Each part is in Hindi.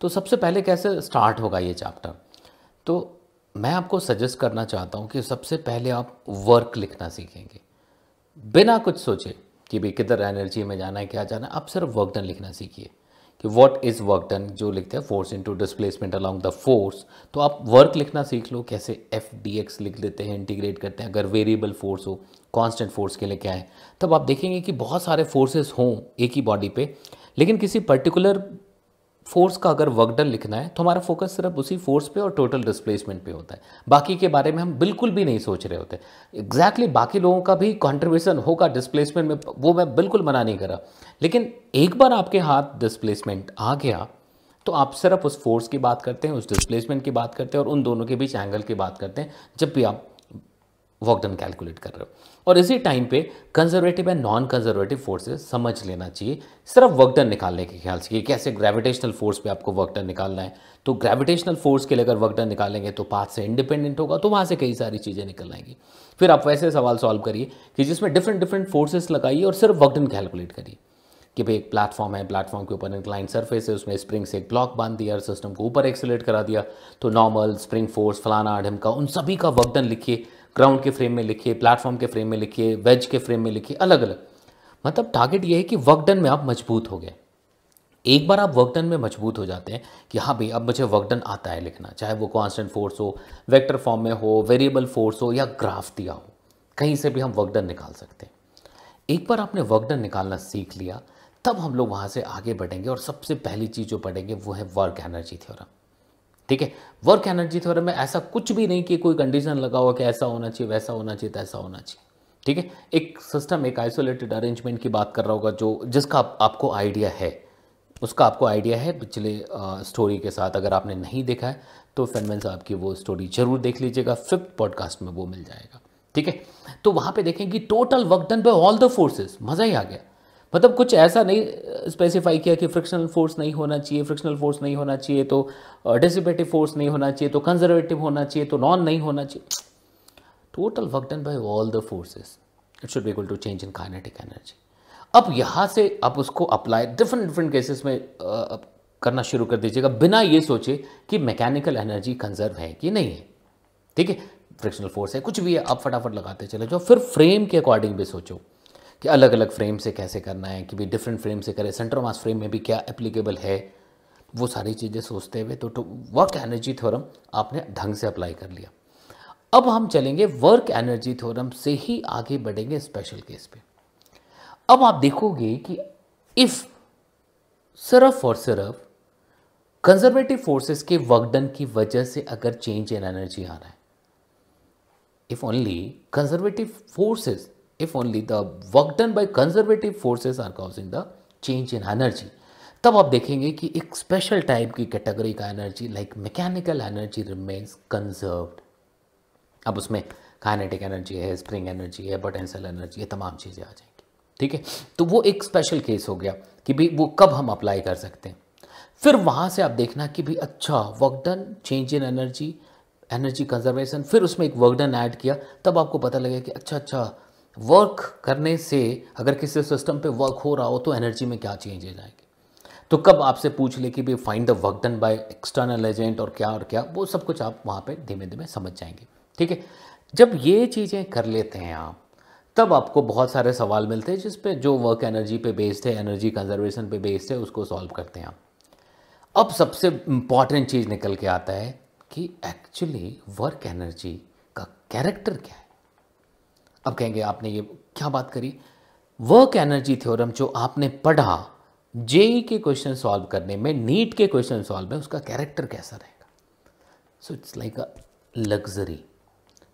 तो सबसे पहले कैसे स्टार्ट होगा ये चैप्टर तो मैं आपको सजेस्ट करना चाहता हूँ कि सबसे पहले आप वर्क लिखना सीखेंगे बिना कुछ सोचे कि भाई किधर एनर्जी में जाना है क्या जाना है आप सिर्फ वर्क डन लिखना सीखिए कि वॉट इज़ वर्क डन जो लिखते हैं force into displacement along the force तो आप वर्क लिखना सीख लो कैसे एफ डी एक्स लिख लेते हैं इंटीग्रेट करते हैं अगर वेरिएबल फोर्स हो कॉन्स्टेंट फोर्स के लिए क्या है तब आप देखेंगे कि बहुत सारे फोर्सेस हों एक ही बॉडी पे लेकिन किसी पर्टिकुलर फोर्स का अगर वर्कडन लिखना है तो हमारा फोकस सिर्फ उसी फोर्स पे और टोटल डिस्प्लेसमेंट पे होता है बाकी के बारे में हम बिल्कुल भी नहीं सोच रहे होते एग्जैक्टली exactly बाकी लोगों का भी कॉन्ट्रीब्यूशन होगा डिस्प्लेसमेंट में वो मैं बिल्कुल मना नहीं करा लेकिन एक बार आपके हाथ डिस्प्लेसमेंट आ गया तो आप सिर्फ उस फोर्स की बात करते हैं उस डिस्प्लेसमेंट की बात करते हैं और उन दोनों के बीच एंगल की बात करते हैं जब भी आप डन कैलकुलेट कर रहे हो और इसी टाइम पे conservative and non conservative forces समझ लेना चाहिए सिर्फ डन निकालने के ख्याल से कि कैसे ग्रेविटेशनल फोर्स पे आपको डन निकालना है तो ग्रेविटेशनल फोर्स के लिए अगर डन निकालेंगे तो पाथ से इंडिपेंडेंट होगा तो वहाँ से कई सारी चीज़ें निकल आएंगी फिर आप वैसे सवाल सॉल्व करिए कि जिसमें डिफरेंट डिफरेंट फोर्सेस लगाइए और सिर्फ डन कैलकुलेट करिए कि भाई एक प्लेटफॉर्म है प्लेटफॉर्म के ऊपर इंक्लाइन सरफेस है उसमें स्प्रिंग से एक ब्लॉक बांध दिया और सिस्टम को ऊपर एक्सेलेट करा दिया तो नॉर्मल स्प्रिंग फोर्स फलाना ढिमका उन सभी का डन लिखिए क्राउन के फ्रेम में लिखिए प्लेटफॉर्म के फ्रेम में लिखिए वेज के फ्रेम में लिखिए अलग अलग मतलब टारगेट ये है कि वर्क डन में आप मजबूत हो गए एक बार आप वर्क डन में मजबूत हो जाते हैं कि हाँ भाई अब मुझे वर्क डन आता है लिखना चाहे वो कॉन्स्टेंट फोर्स हो वेक्टर फॉर्म में हो वेरिएबल फोर्स हो या ग्राफ दिया हो कहीं से भी हम वर्क डन निकाल सकते हैं एक बार आपने वर्क डन निकालना सीख लिया तब हम लोग वहाँ से आगे बढ़ेंगे और सबसे पहली चीज़ जो पढ़ेंगे वो है वर्क एनर्जी थ्योरम ठीक है वर्क एनर्जी थ्योरम में ऐसा कुछ भी नहीं कि कोई कंडीशन लगा हुआ कि ऐसा होना चाहिए वैसा होना चाहिए तैसा होना चाहिए ठीक है एक सिस्टम एक आइसोलेटेड अरेंजमेंट की बात कर रहा होगा जो जिसका आप, आपको आइडिया है उसका आपको आइडिया है पिछले आ, स्टोरी के साथ अगर आपने नहीं देखा है तो फेनमैन साहब की वो स्टोरी जरूर देख लीजिएगा फिफ्थ पॉडकास्ट में वो मिल जाएगा ठीक है तो वहाँ पे देखें कि total work done by all the forces मज़ा ही आ गया मतलब कुछ ऐसा नहीं स्पेसिफाई किया कि फ्रिक्शनल फोर्स नहीं होना चाहिए फ्रिक्शनल फोर्स नहीं होना चाहिए तो डिसिपेटिव फोर्स नहीं होना चाहिए तो कंजर्वेटिव होना चाहिए तो नॉन नहीं होना चाहिए total work done by all the forces it should be equal to change in kinetic energy अब यहाँ से आप उसको अप्लाई डिफरेंट डिफरेंट केसेस में आ, करना शुरू कर दीजिएगा बिना ये सोचे कि मैकेनिकल एनर्जी कंजर्व है कि नहीं है ठीक है फ्रिक्शनल फोर्स है कुछ भी है आप फटाफट लगाते चले जाओ फिर फ्रेम के अकॉर्डिंग भी सोचो कि अलग अलग फ्रेम से कैसे करना है कि भी डिफरेंट फ्रेम से करें सेंटर मास फ्रेम में भी क्या एप्लीकेबल है वो सारी चीज़ें सोचते हुए तो, तो वर्क एनर्जी थ्योरम आपने ढंग से अप्लाई कर लिया अब हम चलेंगे वर्क एनर्जी थ्योरम से ही आगे बढ़ेंगे स्पेशल केस पे अब आप देखोगे कि इफ़ सिर्फ और सिर्फ कंजर्वेटिव फोर्सेस के वर्कडन की वजह से अगर चेंज इन एनर्जी आ रहा है if only conservative forces if only the work done by conservative forces are causing the change in energy तब आप देखेंगे कि एक स्पेशल टाइप की कैटेगरी का energy like mechanical energy remains conserved अब उसमें काइनेटिक एनर्जी है स्प्रिंग एनर्जी है पोटेंशियल एनर्जी है तमाम चीज़ें आ जाएंगी ठीक है तो वो एक स्पेशल केस हो गया कि भाई वो कब हम अप्लाई कर सकते हैं फिर वहाँ से आप देखना कि भाई अच्छा work done change in energy energy conservation फिर उसमें एक वर्क डन ऐड किया तब आपको पता लगेगा कि अच्छा अच्छा वर्क करने से अगर किसी सिस्टम पे वर्क हो रहा हो तो एनर्जी में क्या चेंजेज जाएंगे तो कब आपसे पूछ ले कि भाई find the work done by external agent और क्या और क्या वो सब कुछ आप वहाँ पे धीमे धीमे समझ जाएंगे ठीक है जब ये चीज़ें कर लेते हैं आप तब आपको बहुत सारे सवाल मिलते हैं जिस पे जो वर्क एनर्जी पे बेस्ड है एनर्जी कंजर्वेशन पे बेस्ड है उसको सॉल्व करते हैं आप अब सबसे इम्पॉर्टेंट चीज़ निकल के आता है कि एक्चुअली वर्क एनर्जी का कैरेक्टर क्या है अब कहेंगे आपने ये क्या बात करी वर्क एनर्जी थ्योरम जो आपने पढ़ा जेई के क्वेश्चन सॉल्व करने में नीट के क्वेश्चन सॉल्व में उसका कैरेक्टर कैसा रहेगा so it's like a luxury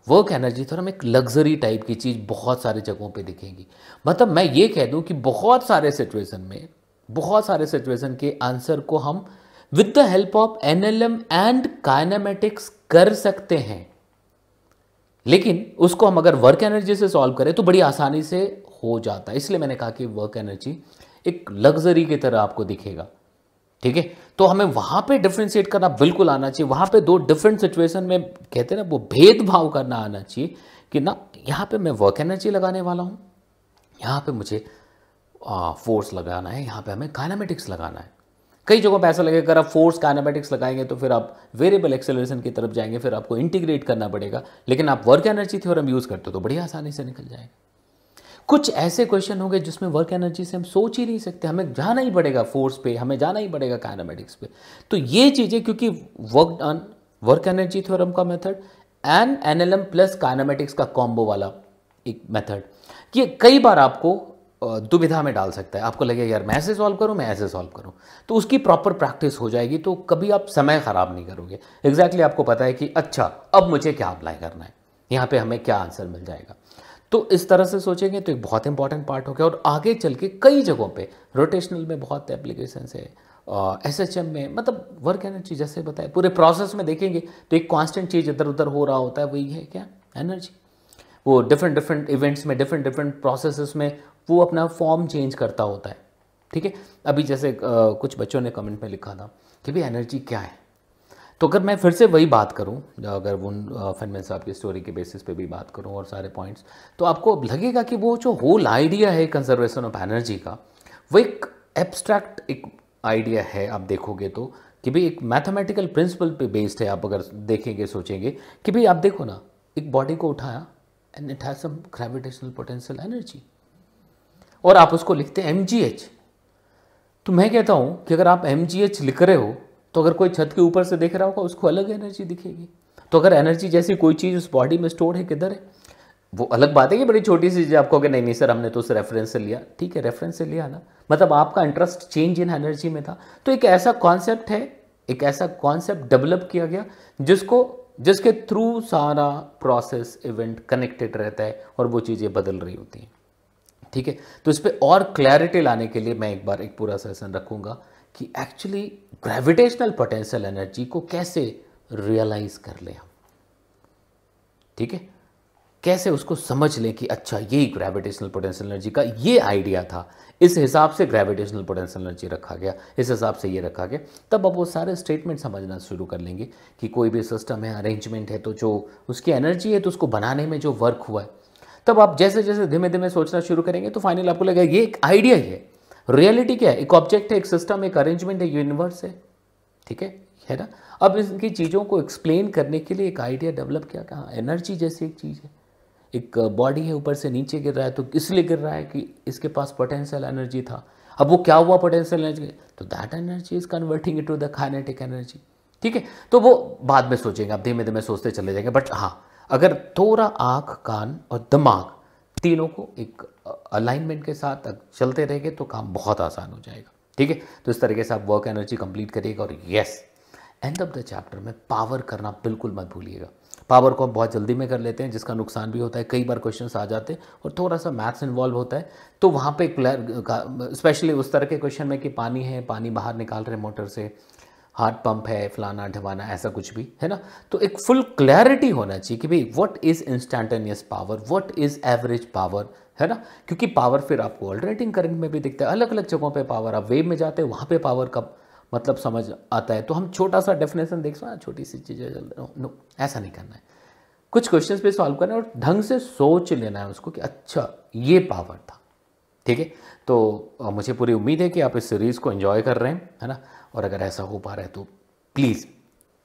work energy theorem एक लग्जरी टाइप की चीज़ बहुत सारे जगहों पे दिखेगी मतलब मैं ये कह दूं कि बहुत सारे सिचुएशन में बहुत सारे सिचुएशन के आंसर को हम with the help of NLM and kinematics कर सकते हैं लेकिन उसको हम अगर वर्क एनर्जी से सॉल्व करें तो बड़ी आसानी से हो जाता है इसलिए मैंने कहा कि वर्क एनर्जी एक लग्जरी की तरह आपको दिखेगा ठीक है तो हमें वहाँ पे डिफ्रेंशिएट करना बिल्कुल आना चाहिए वहाँ पे दो डिफरेंट सिचुएशन में कहते हैं ना वो भेदभाव करना आना चाहिए कि ना यहाँ पे मैं वर्क एनर्जी लगाने वाला हूँ यहाँ पे मुझे फोर्स लगाना है यहाँ पे हमें काइनामेटिक्स लगाना है कई जगहों पर ऐसा लगेगा अगर आप फोर्स कैनामेटिक्स लगाएंगे तो फिर आप वेरिएबल एक्सेलरेशन की तरफ जाएंगे फिर आपको इंटीग्रेट करना पड़ेगा लेकिन आप वर्क एनर्जी थ्योरम यूज़ करते हो तो बड़ी आसानी से निकल जाएगा कुछ ऐसे क्वेश्चन होंगे जिसमें वर्क एनर्जी से हम सोच ही नहीं सकते हमें जाना ही पड़ेगा फोर्स पे हमें जाना ही पड़ेगा काइनामेटिक्स पे तो ये चीज़ें क्योंकि work on work energy theorem का method and NLM plus kinematics का कॉम्बो वाला एक मेथड ये कई बार आपको दुविधा में डाल सकता है आपको लगेगा यार मैं ऐसे सॉल्व करूँ मैं ऐसे सॉल्व करूँ तो उसकी प्रॉपर प्रैक्टिस हो जाएगी तो कभी आप समय ख़राब नहीं करोगे एग्जैक्टली exactly आपको पता है कि अच्छा अब मुझे क्या अप्लाई करना है यहाँ पे हमें क्या आंसर मिल जाएगा तो इस तरह से सोचेंगे तो एक बहुत इंपॉर्टेंट पार्ट हो गया और आगे चल के कई जगहों पर रोटेशनल में बहुत एप्लीकेशन है एस एच एम में मतलब वर्क एनर्जी जैसे बताए पूरे प्रोसेस में देखेंगे तो एक कॉन्स्टेंट चीज़ इधर उधर हो रहा होता है वही है क्या एनर्जी वो डिफरेंट डिफरेंट इवेंट्स में डिफरेंट डिफरेंट प्रोसेस में वो अपना फॉर्म चेंज करता होता है ठीक है अभी जैसे कुछ बच्चों ने कमेंट में लिखा था कि भाई एनर्जी क्या है तो अगर मैं फिर से वही बात करूं अगर उन फनमैन साहब की स्टोरी के बेसिस पे भी बात करूं और सारे पॉइंट्स तो आपको लगेगा कि वो जो होल आइडिया है कंजर्वेशन ऑफ एनर्जी का वो एक एब्स्ट्रैक्ट एक आइडिया है आप देखोगे तो कि भाई एक मैथमेटिकल प्रिंसिपल पे बेस्ड है आप अगर देखेंगे सोचेंगे कि भाई आप देखो ना एक बॉडी को उठाया and it has some gravitational potential energy और आप उसको लिखते हैं एम तो मैं कहता हूँ कि अगर आप एम लिख रहे हो तो अगर कोई छत के ऊपर से देख रहा होगा उसको अलग एनर्जी दिखेगी तो अगर एनर्जी जैसी कोई चीज़ उस बॉडी में स्टोर है किधर है वो अलग बात है कि बड़ी छोटी सी चीज़ आप कहोगे नहीं नहीं सर हमने तो उस रेफरेंस से लिया ठीक है रेफरेंस से लिया ना मतलब आपका इंटरेस्ट चेंज इन एनर्जी में था तो एक ऐसा कॉन्सेप्ट है एक ऐसा कॉन्सेप्ट डेवलप किया गया जिसको जिसके थ्रू सारा प्रोसेस इवेंट कनेक्टेड रहता है और वो चीज़ें बदल रही होती हैं ठीक है तो इस पर और क्लैरिटी लाने के लिए मैं एक बार एक पूरा सेशन रखूंगा कि एक्चुअली ग्रेविटेशनल पोटेंशियल एनर्जी को कैसे रियलाइज कर लें हम ठीक है कैसे उसको समझ लें कि अच्छा ये ग्रेविटेशनल पोटेंशियल एनर्जी का ये आइडिया था इस हिसाब से ग्रेविटेशनल पोटेंशियल एनर्जी रखा गया इस हिसाब से ये रखा गया तब अब वो सारे स्टेटमेंट समझना शुरू कर लेंगे कि कोई भी सिस्टम है अरेंजमेंट है तो जो उसकी एनर्जी है तो उसको बनाने में जो वर्क हुआ है तब आप जैसे जैसे धीमे धीमे सोचना शुरू करेंगे तो फाइनल आपको लगेगा ये एक आइडिया ही है रियलिटी क्या है एक ऑब्जेक्ट है एक सिस्टम एक अरेंजमेंट है यूनिवर्स है ठीक है है ना अब इनकी चीज़ों को एक्सप्लेन करने के लिए एक आइडिया डेवलप किया कहा एनर्जी जैसी एक चीज़ है एक बॉडी है ऊपर से नीचे गिर रहा है तो इसलिए गिर रहा है कि इसके पास पोटेंशियल एनर्जी था अब वो क्या हुआ पोटेंशियल एनर्जी तो that energy is converting it to the kinetic energy ठीक है तो वो बाद में सोचेंगे आप धीमे धीमे सोचते चले जाएंगे बट हाँ अगर थोड़ा आँख कान और दिमाग तीनों को एक अलाइनमेंट के साथ चलते रहेंगे तो काम बहुत आसान हो जाएगा ठीक है तो इस तरीके से आप वर्क एनर्जी कंप्लीट करिएगा और yes end of the chapter में पावर करना बिल्कुल मत भूलिएगा पावर को हम बहुत जल्दी में कर लेते हैं जिसका नुकसान भी होता है कई बार क्वेश्चन आ जाते हैं और थोड़ा सा मैथ्स इन्वॉल्व होता है तो वहाँ पर क्लियर स्पेशली उस तरह के क्वेश्चन में कि पानी है पानी बाहर निकाल रहे मोटर से हार्ट पंप है फलाना ढमाना ऐसा कुछ भी है ना तो एक फुल क्लैरिटी होना चाहिए कि भाई what is instantaneous power what is average power है ना क्योंकि पावर फिर आपको ऑल्टरनेटिंग करंट में भी दिखता है अलग अलग जगहों पे पावर आप वेव में जाते हैं वहाँ पे पावर का मतलब समझ आता है तो हम छोटा सा डेफिनेशन देख सकते हाँ, छोटी सी चीज़ें चल नो, नो ऐसा नहीं करना है कुछ क्वेश्चन पे सॉल्व करना है और ढंग से सोच लेना है उसको कि अच्छा ये पावर था ठीक है तो मुझे पूरी उम्मीद है कि आप इस सीरीज़ को इन्जॉय कर रहे हैं है ना और अगर ऐसा हो पा रहा है तो प्लीज़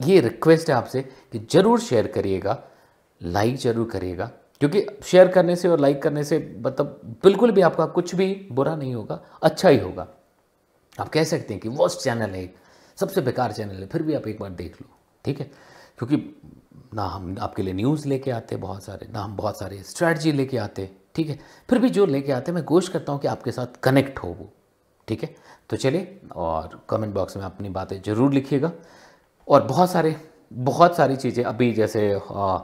ये रिक्वेस्ट है आपसे कि ज़रूर शेयर करिएगा लाइक ज़रूर करिएगा क्योंकि शेयर करने से और लाइक करने से मतलब बिल्कुल भी आपका कुछ भी बुरा नहीं होगा अच्छा ही होगा आप कह सकते हैं कि वर्स्ट चैनल है सबसे बेकार चैनल है फिर भी आप एक बार देख लो ठीक है क्योंकि ना हम आपके लिए न्यूज़ लेके आते बहुत सारे ना हम बहुत सारे स्ट्रैटजी लेके आते ठीक है फिर भी जो लेके आते हैं मैं कोशिश करता हूँ कि आपके साथ कनेक्ट हो वो ठीक है तो चलिए और कमेंट बॉक्स में अपनी बातें ज़रूर लिखिएगा और बहुत सारे बहुत सारी चीज़ें अभी जैसे आ,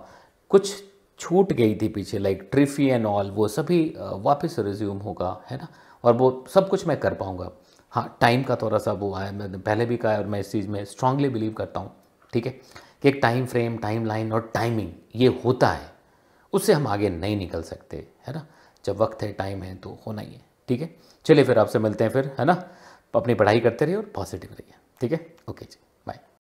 कुछ छूट गई थी पीछे लाइक ट्रिफी एंड ऑल वो सभी वापस रिज्यूम होगा है ना और वो सब कुछ मैं कर पाऊँगा हाँ टाइम का थोड़ा सा वो आया मैंने पहले भी कहा है और मैं इस चीज़ में स्ट्रांगली बिलीव करता हूँ ठीक है कि एक टाइम फ्रेम टाइम लाइन और टाइमिंग ये होता है उससे हम आगे नहीं निकल सकते है ना जब वक्त है टाइम है तो होना ही है ठीक है चलिए फिर आपसे मिलते हैं फिर है ना अपनी पढ़ाई करते रहिए और पॉजिटिव रहिए ठीक है ओके जी